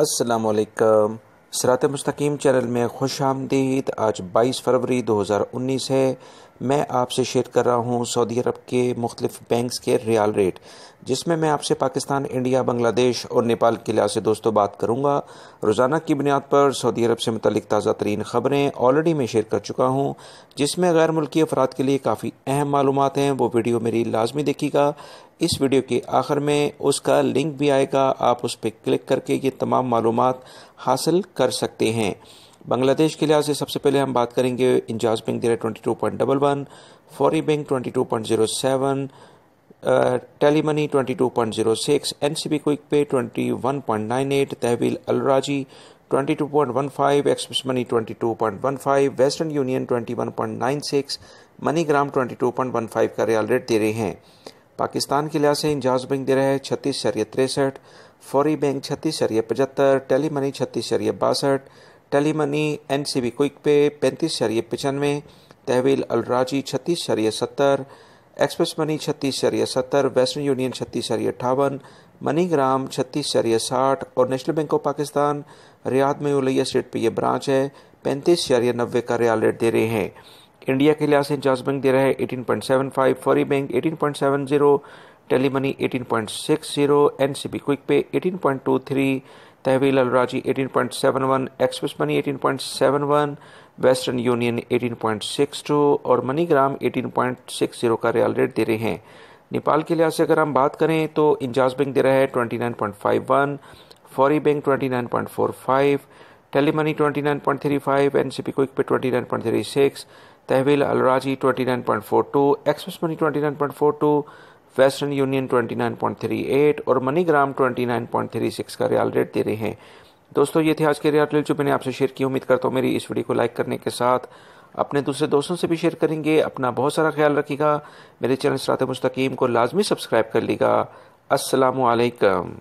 असलकम सरात मुस्तकीम चैनल में खुश आमदीद आज 22 फरवरी 2019 है मैं आपसे शेयर कर रहा हूँ सऊदी अरब के मुख्तफ बैंक्स के रियाल रेट जिसमें मैं आपसे पाकिस्तान इंडिया बांग्लादेश और नेपाल के लिहाज से दोस्तों बात करूँगा रोज़ाना की बुनियाद पर सऊदी अरब से मतलब ताज़ा तरीन ख़बरें ऑलरेडी मैं शेयर कर चुका हूँ जिसमें गैर मुल्की अफराद के लिए काफ़ी अहम मालूम हैं वो वीडियो मेरी लाजमी देखेगा इस वीडियो के आखिर में उसका लिंक भी आएगा आप उस पर क्लिक करके ये तमाम मालूम हासिल कर सकते हैं बांग्लादेश के लिहाज से सबसे पहले हम बात करेंगे इंजाज बैंक दे रहा है twenty two point double one Fawri bank twenty two point zero seven Telemoney twenty two point zero six N C B Quick Pay twenty one point nine eight Tahweel Alrajhi twenty two point one five Express Money twenty two point one five Western Union twenty one point nine six MoneyGram twenty two point one five का real rate दे रहे हैं पाकिस्तान के लिहाज से इंजाज bank दे रहा है छत्तीस शरीय तिरसठ फौरी बैंक छत्तीस शरीय पचहत्तर टेली मनी छत्तीस शरीय बासठ Telemoney N C B Quick Pay पैंतीस शरीय पचानवे तहवील अलराजी छत्तीस शरीय सत्तर एक्सप्रेस मनी छत्तीस शरीय सत्तर वेस्टर्न यूनियन छत्तीस शरीय अठावन मनीग्राम छत्तीस शरीय साठ और National Bank of Pakistan Riyadh में उलैया स्टेट पे यह ब्रांच है पैंतीस शरीय नब्बे का रियाल रेट दे रहे हैं इंडिया के लिहाज से इंजाज बैंक दे रहा है eighteen point seven five Fawri bank eighteen point seven zero Telemoney eighteen point six zero N C B Quick Pay eighteen point two three Tahweel Alrajhi eighteen point seven one Express Money eighteen point seven one Western Union eighteen point six two और MoneyGram eighteen point six zero का real rate दे रहे हैं नेपाल के लिहाज से अगर हम बात करें तो इंजाज बैंक दे रहा है twenty nine point five one Fawri bank twenty nine point four five Telemoney twenty nine point three five N C P Quick Pay twenty nine point three six Tahweel Alrajhi twenty nine point four two Express Money twenty nine point four two Western Union 29.38 और MoneyGram 29.36 का riyal rate दे रहे हैं दोस्तों ये थे आज के रियाल रेट जो मैंने आपसे शेयर की उम्मीद करता हूँ मेरी इस वीडियो को लाइक करने के साथ अपने दूसरे दोस्तों से भी शेयर करेंगे अपना बहुत सारा ख्याल रखिएगा मेरे चैनल सरात मुस्तकीम को लाजमी सब्सक्राइब कर लेगा असलकम